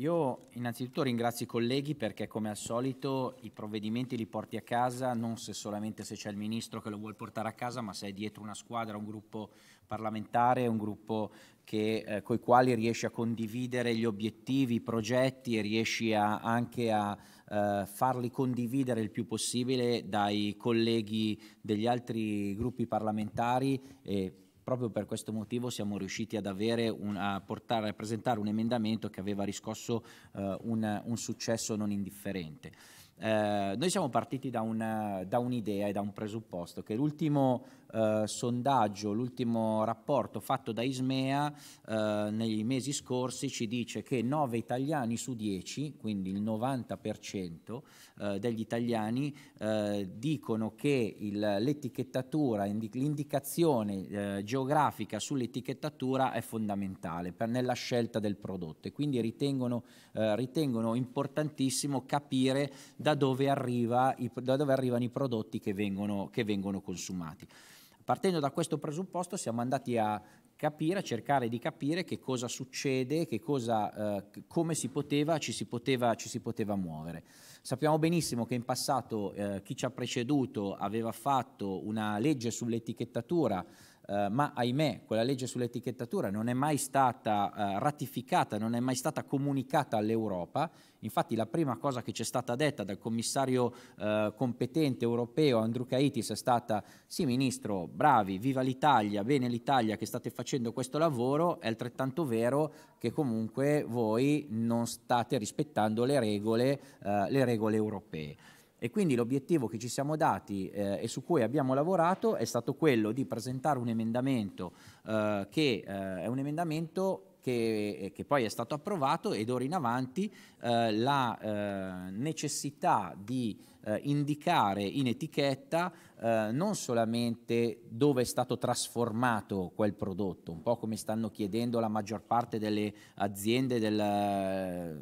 Io innanzitutto ringrazio i colleghi perché come al solito i provvedimenti li porti a casa non se solamente se c'è il ministro che lo vuole portare a casa, ma se è dietro una squadra, un gruppo parlamentare, un gruppo eh, con i quali riesci a condividere gli obiettivi, i progetti e riesci a, anche a eh, farli condividere il più possibile dai colleghi degli altri gruppi parlamentari. E, proprio per questo motivo siamo riusciti ad avere un, a, portare, a presentare un emendamento che aveva riscosso eh, un, un successo non indifferente. Eh, noi siamo partiti da, un, da, un'idea e da un presupposto che l'ultimo eh, sondaggio, l'ultimo rapporto fatto da Ismea eh, nei mesi scorsi ci dice che 9 italiani su 10, quindi il 90% eh, degli italiani eh, dicono che il, l'etichettatura, l'indicazione geografica sull'etichettatura è fondamentale per, nella scelta del prodotto e quindi ritengono, ritengono importantissimo capire da da dove, arriva, da dove arrivano i prodotti che vengono, che vengono consumati. Partendo da questo presupposto siamo andati a capire, a cercare di capire che cosa succede, che cosa, eh, come si poteva, ci si poteva, ci si poteva muovere. Sappiamo benissimo che in passato eh, chi ci ha preceduto aveva fatto una legge sull'etichettatura Uh, ma ahimè quella legge sull'etichettatura non è mai stata uh, ratificata, non è mai stata comunicata all'Europa. Infatti la prima cosa che ci è stata detta dal commissario uh, competente europeo Andrew Caitis è stata sì ministro, bravi, viva l'Italia, bene l'Italia che state facendo questo lavoro, è altrettanto vero che comunque voi non state rispettando le regole, le regole regole europee. E quindi l'obiettivo che ci siamo dati eh, e su cui abbiamo lavorato è stato quello di presentare un emendamento eh, che eh, è un emendamento che, eh, che, poi è stato approvato ed ora in avanti eh, la eh, necessità di indicare in etichetta non solamente dove è stato trasformato quel prodotto, un po' come stanno chiedendo la maggior parte delle aziende del, a,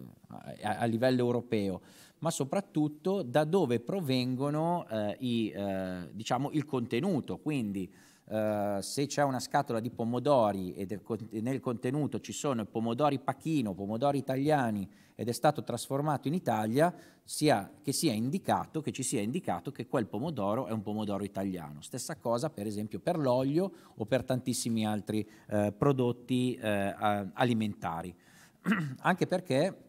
a livello europeo, ma soprattutto da dove provengono eh, i, eh, diciamo, il contenuto. Quindi eh, se c'è una scatola di pomodori e, nel contenuto ci sono pomodori pachino, pomodori italiani ed è stato trasformato in Italia, sia, che, sia indicato, che ci sia indicato che quel pomodoro è un pomodoro italiano. Stessa cosa per esempio per l'olio o per tantissimi altri eh, prodotti eh, alimentari. Anche perché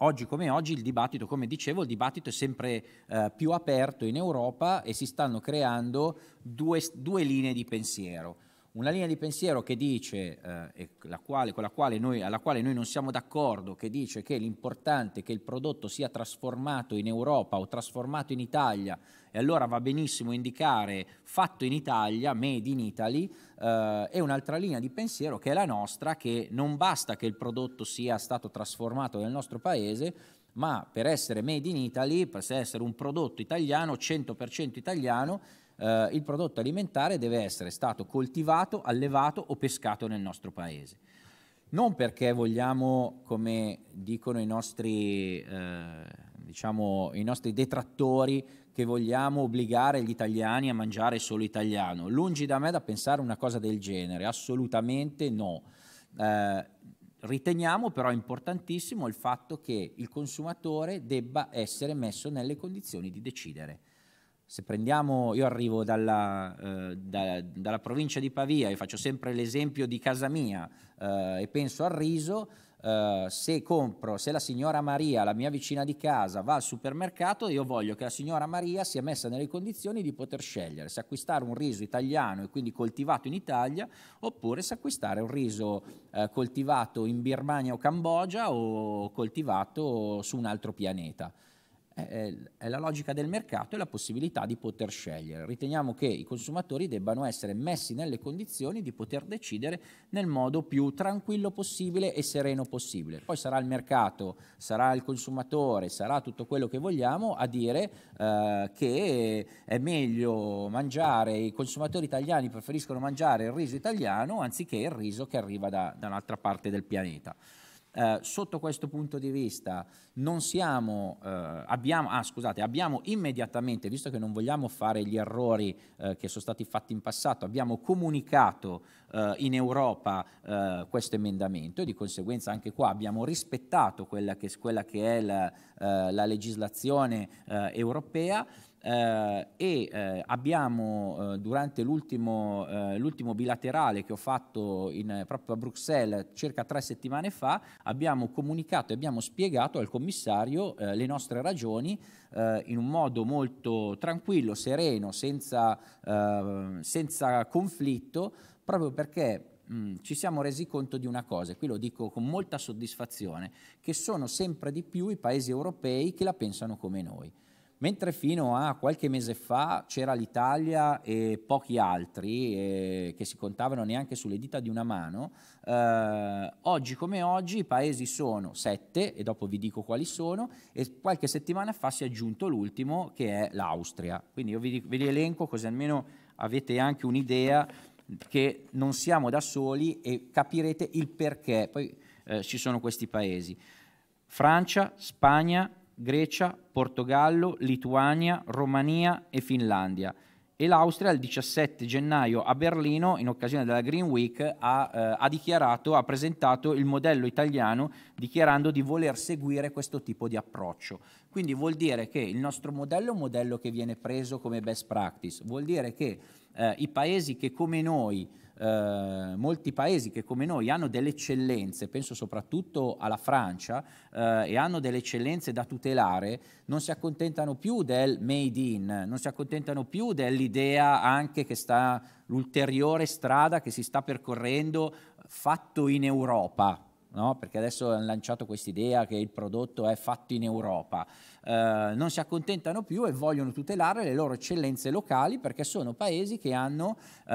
Oggi come oggi il dibattito, come dicevo, il dibattito è sempre eh, più aperto in Europa e si stanno creando due, due linee di pensiero una linea di pensiero che dice, eh, quale, quale noi, alla quale noi non siamo d'accordo, che dice che l'importante è che il prodotto sia trasformato in Europa o trasformato in Italia e allora va benissimo indicare fatto in Italia, made in Italy, eh, e un'altra linea di pensiero che è la nostra, che non basta che il prodotto sia stato trasformato nel nostro paese, ma per essere made in Italy, per essere un prodotto italiano, 100% italiano, eh, il prodotto alimentare deve essere stato coltivato, allevato o pescato nel nostro paese. Non perché vogliamo, come dicono i nostri, eh, diciamo, i nostri detrattori, che vogliamo obbligare gli italiani a mangiare solo italiano. Lungi da me da pensare una cosa del genere, assolutamente no. Eh, riteniamo però importantissimo il fatto che il consumatore debba essere messo nelle condizioni di decidere. Se prendiamo, io arrivo dalla, eh, da, dalla provincia di Pavia e faccio sempre l'esempio di casa mia eh, e penso al riso, Uh, se compro, se la signora Maria, la mia vicina di casa, va al supermercato, io voglio che la signora Maria sia messa nelle condizioni di poter scegliere se acquistare un riso italiano e quindi coltivato in Italia oppure se acquistare un riso uh, coltivato in Birmania o Cambogia o coltivato su un altro pianeta è la logica del mercato e la possibilità di poter scegliere. Riteniamo che i consumatori debbano essere messi nelle condizioni di poter decidere nel modo più tranquillo possibile e sereno possibile. Poi sarà il mercato, sarà il consumatore, sarà tutto quello che vogliamo a dire eh, che è meglio mangiare, i consumatori italiani preferiscono mangiare il riso italiano anziché il riso che arriva da, da un'altra parte del pianeta. Eh, sotto questo punto di vista siamo, eh, abbiamo, ah, scusate, abbiamo, immediatamente, visto che non vogliamo fare gli errori eh, che sono stati fatti in passato, abbiamo comunicato eh, in Europa eh, questo emendamento e di conseguenza anche qua abbiamo rispettato quella che, quella che è la, la legislazione europea eh, e eh, abbiamo eh, durante eh, l'ultimo, bilaterale che ho fatto in, proprio a Bruxelles circa tre settimane fa, abbiamo comunicato e abbiamo spiegato al commissario eh, le nostre ragioni eh, in un modo molto tranquillo, sereno, senza, senza conflitto, proprio perché Mm, ci siamo resi conto di una cosa, e qui lo dico con molta soddisfazione, che sono sempre di più i paesi europei che la pensano come noi. Mentre fino a qualche mese fa c'era l'Italia e pochi altri eh, che si contavano neanche sulle dita di una mano, eh, oggi come oggi i paesi sono sette, e dopo vi dico quali sono, e qualche settimana fa si è aggiunto l'ultimo che è l'Austria. Quindi io vi, vi elenco così almeno avete anche un'idea che non siamo da soli e capirete il perché. Poi eh, ci sono questi paesi. Francia, Spagna, Grecia, Portogallo, Lituania, Romania e Finlandia. E l'Austria il 17 gennaio a Berlino, in occasione della Green Week, ha, eh, ha dichiarato, ha presentato il modello italiano dichiarando di voler seguire questo tipo di approccio. Quindi vuol dire che il nostro modello è un modello che viene preso come best practice, vuol dire che eh, i paesi che come noi eh, molti paesi che come noi hanno delle eccellenze, penso soprattutto alla Francia, eh, e hanno delle eccellenze da tutelare, non si accontentano più del made in, non si accontentano più dell'idea anche che sta l'ulteriore strada che si sta percorrendo eh, fatto in Europa, No? perché adesso hanno lanciato quest'idea che il prodotto è fatto in Europa, eh, non si accontentano più e vogliono tutelare le loro eccellenze locali perché sono paesi che hanno, eh,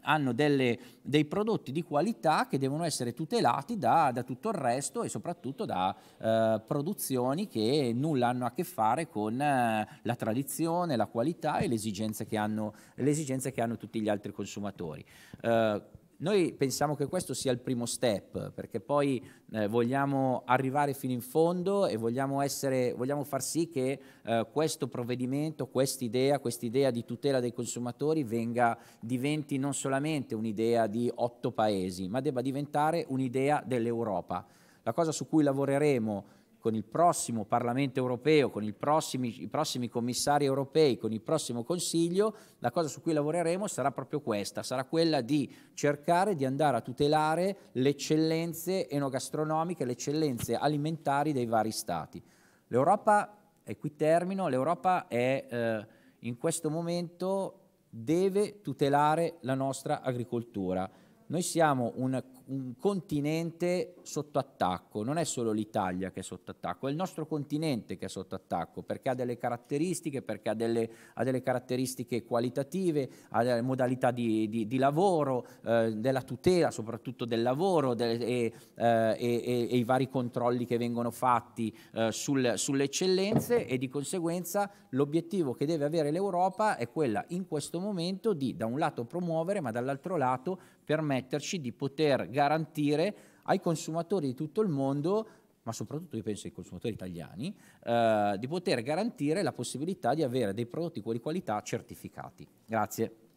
hanno delle, dei prodotti di qualità che devono essere tutelati da, da tutto il resto e soprattutto da eh, produzioni che nulla hanno a che fare con eh, la tradizione, la qualità e le esigenze che hanno, esigenze che hanno tutti gli altri consumatori eh, noi pensiamo che questo sia il primo step, perché poi eh, vogliamo arrivare fino in fondo e vogliamo, essere, vogliamo far sì che eh, questo provvedimento, quest'idea, quest'idea di tutela dei consumatori venga, diventi non solamente un'idea di otto paesi, ma debba diventare un'idea dell'Europa. La cosa su cui lavoreremo con il prossimo Parlamento europeo, con prossimi, i prossimi commissari europei, con il prossimo Consiglio, la cosa su cui lavoreremo sarà proprio questa, sarà quella di cercare di andare a tutelare le eccellenze enogastronomiche, le eccellenze alimentari dei vari Stati. L'Europa, e qui termino, l'Europa è eh, in questo momento deve tutelare la nostra agricoltura. Noi siamo un un continente sotto attacco, non è solo l'Italia che è sotto attacco, è il nostro continente che è sotto attacco, perché ha delle caratteristiche, perché ha delle, ha delle caratteristiche qualitative, ha delle modalità di, di, di lavoro, eh, della tutela soprattutto del lavoro delle, e, eh, e, e, i vari controlli che vengono fatti eh, sul, sulle eccellenze e di conseguenza l'obiettivo che deve avere l'Europa è quella in questo momento di da un lato promuovere ma dall'altro lato permetterci di poter garantire garantire ai consumatori di tutto il mondo ma soprattutto io penso ai consumatori italiani, eh, di poter garantire la possibilità di avere dei prodotti di qualità certificati. Grazie.